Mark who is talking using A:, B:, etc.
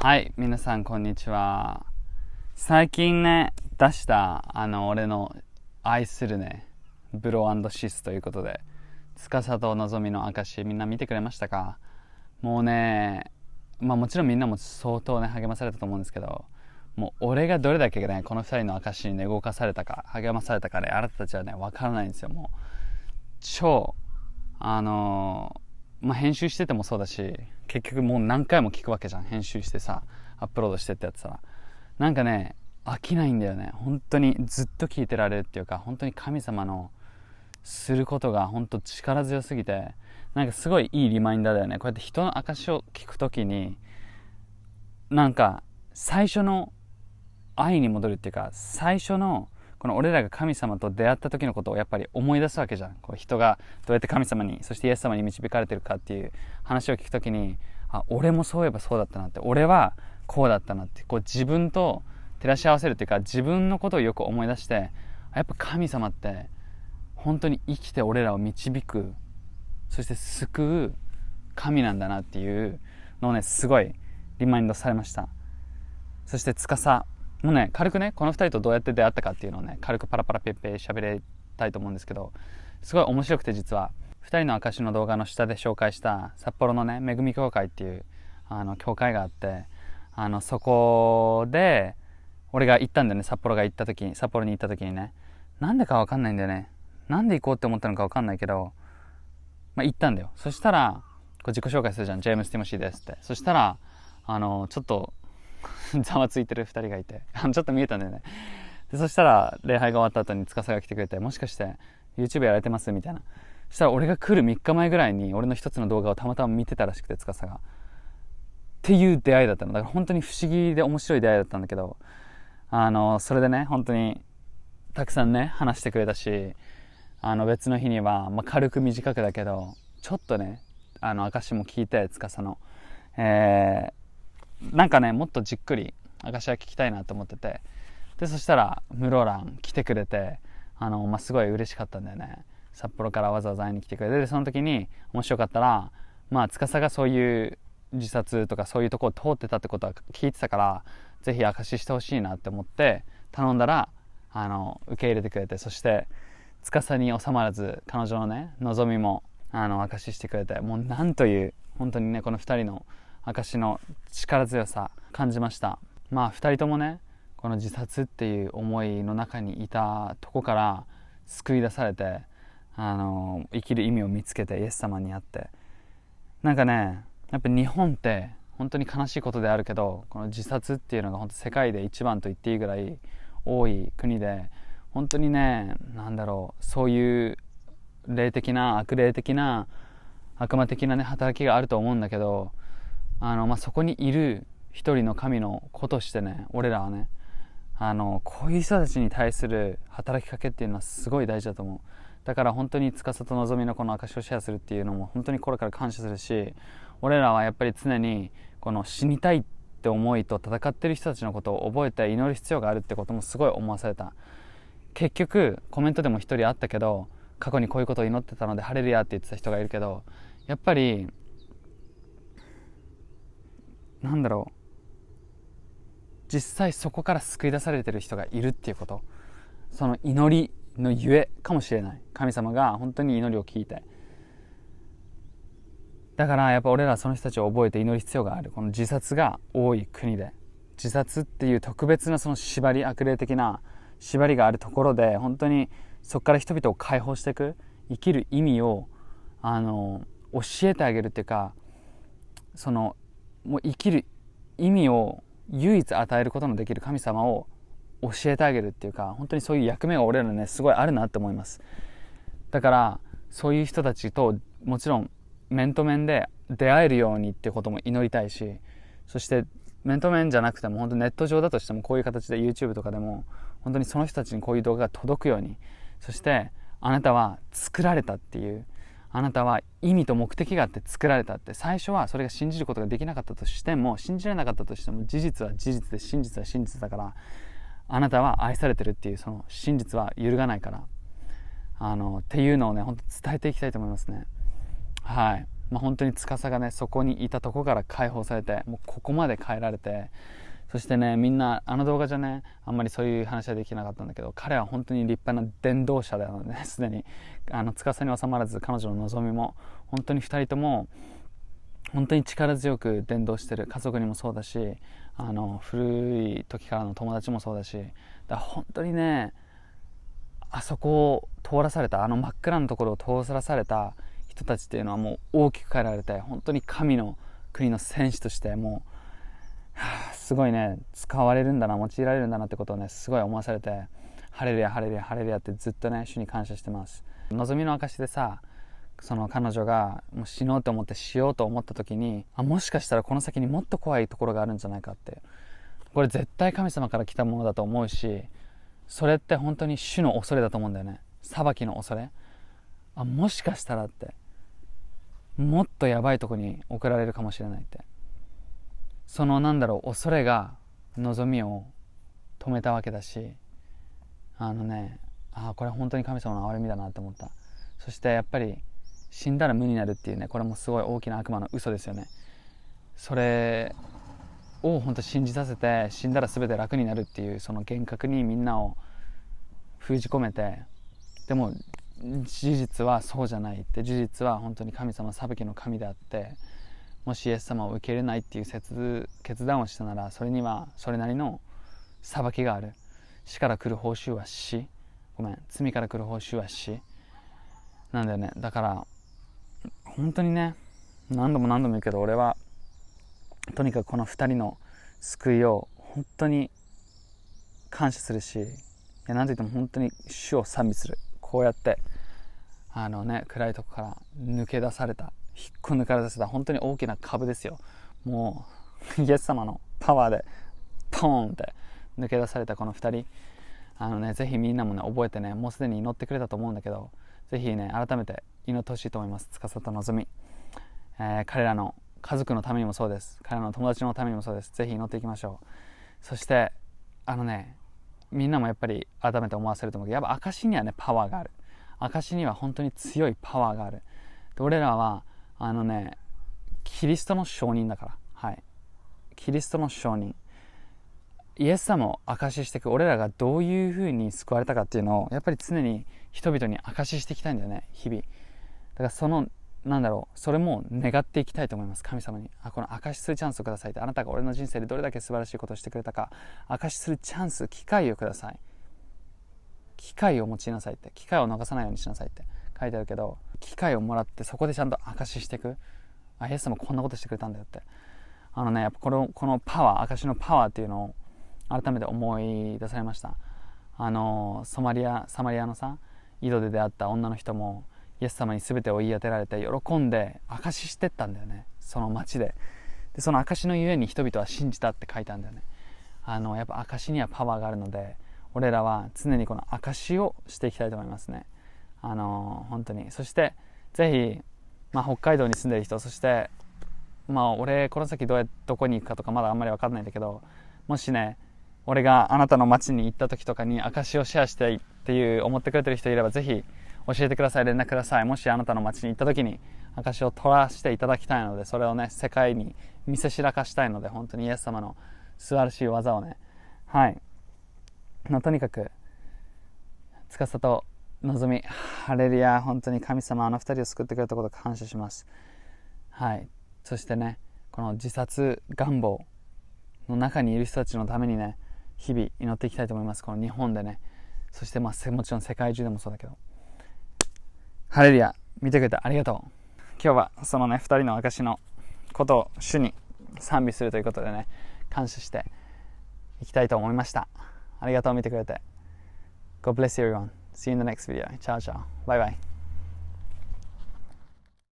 A: はい、皆さんこんにちは。最近ね、出した、あの、俺の愛するね、ブローシスということで、司とのぞみの証、みんな見てくれましたかもうね、まあもちろんみんなも相当ね、励まされたと思うんですけど、もう俺がどれだけね、この2人の証にね、動かされたか、励まされたかね、あなたたちはね、わからないんですよ、もう。超、あのーまあ、編集しててもそうだし結局もう何回も聞くわけじゃん編集してさアップロードしてってやつは。なんかね飽きないんだよね本当にずっと聞いてられるっていうか本当に神様のすることが本当力強すぎてなんかすごいいいリマインダーだよねこうやって人の証を聞くときになんか最初の愛に戻るっていうか最初のこの俺らが神様と出会った時のことをやっぱり思い出すわけじゃんこう人がどうやって神様にそしてイエス様に導かれてるかっていう話を聞く時にあ俺もそういえばそうだったなって俺はこうだったなってこう自分と照らし合わせるというか自分のことをよく思い出してやっぱ神様って本当に生きて俺らを導くそして救う神なんだなっていうのをねすごいリマインドされましたそして司もうね軽くねこの2人とどうやって出会ったかっていうのをね軽くパラパラペッペ喋りたいと思うんですけどすごい面白くて実は2人の証の動画の下で紹介した札幌のね恵み協会っていうあの教会があってあのそこで俺が行ったんだよね札幌が行った時に札幌に行った時にねなんでか分かんないんだよねなんで行こうって思ったのか分かんないけど、まあ、行ったんだよそしたらこう自己紹介するじゃん「ジェームス・ティモシーです」ってそしたらあのちょっと ざわついてる2人がいて ちょっと見えたんだよねでそしたら礼拝が終わった後に司が来てくれてもしかして YouTube やられてますみたいなそしたら俺が来る3日前ぐらいに俺の一つの動画をたまたま見てたらしくて司がっていう出会いだったのだから本当に不思議で面白い出会いだったんだけどあのそれでね本当にたくさんね話してくれたしあの別の日には、まあ、軽く短くだけどちょっとねあの証も聞いて司の、えー、なんかねもっとじっくり証は聞きたいなと思っててでそしたら室蘭来てくれてあの、まあ、すごい嬉しかったんだよね札幌からわざわざ会いに来てくれてでその時にもしよかったらまあ司がそういう自殺とかそういうとこを通ってたってことは聞いてたから是非証ししてほしいなって思って頼んだらあの受け入れてくれてそして司に収まらず彼女のね望みもあの証ししてくれてもうなんという本当にねこの2人の証の力強さ感じましたまあ2人ともねこの自殺っていう思いの中にいたとこから救い出されてあの生きる意味を見つけてイエス様に会ってなんかねやっぱ日本って本当に悲しいことであるけどこの自殺っていうのが本当世界で一番と言っていいぐらい多い国で本当にね何だろうそういう霊的な悪霊的な悪魔的なね働きがあると思うんだけどあの、まあ、そこにいる一人の神の子としてね俺らはねあのこういう人たちに対する働きかけっていうのはすごい大事だと思うだから本当に司と望みのこの証をシェアするっていうのも本当に心から感謝するし俺らはやっぱり常にこの死にたいって思いと戦ってる人たちのことを覚えて祈る必要があるってこともすごい思わされた結局コメントでも一人あったけど過去にこういうことを祈ってたので「ハレルヤ」って言ってた人がいるけどやっぱりなんだろう実際そこから救い出されてる人がいるっていうことその祈りのゆえかもしれない神様が本当に祈りを聞いてだからやっぱ俺らその人たちを覚えて祈る必要があるこの自殺が多い国で自殺っていう特別なその縛り悪霊的な縛りがあるところで本当にそこから人々を解放していく生きる意味をあの教えてあげるっていうかそのもう生きる意味を唯一与えることのできる神様を教えてあげるっていうか本当にそういう役目が俺らねすごいあるなって思いますだからそういう人たちともちろん面と面で出会えるようにってことも祈りたいしそして面と面じゃなくても本当ネット上だとしてもこういう形で YouTube とかでも本当にその人たちにこういう動画が届くようにそしてあなたは作られたっていうあなたは意味と目的があって作られたって最初はそれが信じることができなかったとしても信じられなかったとしても事実は事実で真実は真実だからあなたは愛されてるっていうその真実は揺るがないからあのっていうのをね本当伝えていきたいと思いますねはい、まあ、本当に司がねそこにいたとこから解放されてもうここまで変えられてそしてね、みんな、あの動画じゃね、あんまりそういう話はできなかったんだけど、彼は本当に立派な伝道者だよね、すでに。あの、司に収まらず、彼女の望みも、本当に2人とも、本当に力強く伝道してる。家族にもそうだし、あの、古い時からの友達もそうだし、だ本当にね、あそこを通らされた、あの真っ暗なところを通らされた人たちっていうのはもう大きく変えられて、本当に神の国の戦士として、もう、はあすごいね使われるんだな用いられるんだなってことをねすごい思わされて「ハレルヤハレルヤハレルヤ」ってずっとね主に感謝してます望みの証でさその彼女がもう死のうと思ってしようと思った時にあもしかしたらこの先にもっと怖いところがあるんじゃないかってこれ絶対神様から来たものだと思うしそれって本当に主の恐れだと思うんだよね裁きの恐れあもしかしたらってもっとやばいとこに送られるかもしれないってそのなんだろう恐れが望みを止めたわけだしあのねああこれ本当に神様の憐れみだなと思ったそしてやっぱり死んだら無になるっていうねこれもすごい大きな悪魔の嘘ですよねそれを本当信じさせて死んだら全て楽になるっていうその幻覚にみんなを封じ込めてでも事実はそうじゃないって事実は本当に神様裁きの神であってもしイエス様を受け入れないっていう決断をしたならそれにはそれなりの裁きがある死から来る報酬は死ごめん罪から来る報酬は死なんだよねだから本当にね何度も何度も言うけど俺はとにかくこの2人の救いを本当に感謝するしいや何と言っても本当に主を賛美するこうやってあのね暗いとこから抜け出された引っこ抜かれさせた本当に大きな株ですよもうイエス様のパワーでポーンって抜け出されたこの2人あのね是非みんなもね覚えてねもうすでに祈ってくれたと思うんだけど是非ね改めて祈ってほしいと思います司と望み、えー、彼らの家族のためにもそうです彼らの友達のためにもそうです是非祈っていきましょうそしてあのねみんなもやっぱり改めて思わせると思うけどやっぱ証にはねパワーがある証には本当に強いパワーがあるで俺らはあのねキリストの証人だからはいキリストの証人イエス様を証ししていく俺らがどういうふうに救われたかっていうのをやっぱり常に人々に証ししていきたいんだよね日々だからそのなんだろうそれも願っていきたいと思います神様にあこの証しするチャンスをくださいってあなたが俺の人生でどれだけ素晴らしいことをしてくれたか証しするチャンス機会をください機会を持ちなさいって機会を逃さないようにしなさいって書いてあるけど機会をもらってそこでちゃんと証ししていくあイエス様こんなことしてくれたんだよってあのねやっぱこのこのパワー証しのパワーっていうのを改めて思い出されましたあのソマリアサマリアのさ井戸で出会った女の人もイエス様に全てを言い当てられて喜んで証ししてったんだよねその町ででその証のゆえに人々は信じたって書いたんだよねあのやっぱ証にはパワーがあるので俺らは常にこの証しをしていきたいと思いますねあのー、本当にそしてぜひ、まあ、北海道に住んでる人そしてまあ俺この先どうやどこに行くかとかまだあんまり分かんないんだけどもしね俺があなたの町に行った時とかに証をシェアしたいっていう思ってくれてる人いればぜひ教えてください連絡くださいもしあなたの町に行った時に証を取らせていただきたいのでそれをね世界に見せしらかしたいので本当にイエス様の素晴らしい技をねはい、まとにかく司と望み、ハレルヤ、本当に神様、あの2人を救ってくれたことを感謝します。はい。そしてね、この自殺願望の中にいる人たちのためにね、日々祈っていきたいと思います。この日本でね。そして、まあ、もちろん世界中でもそうだけど。ハレルヤ、見てくれてありがとう。今日はそのね、2人の証のことを主に賛美するということでね、感謝していきたいと思いました。ありがとう、見てくれて。God bless everyone. See you in the next video. Ciao, ciao. Bye, bye.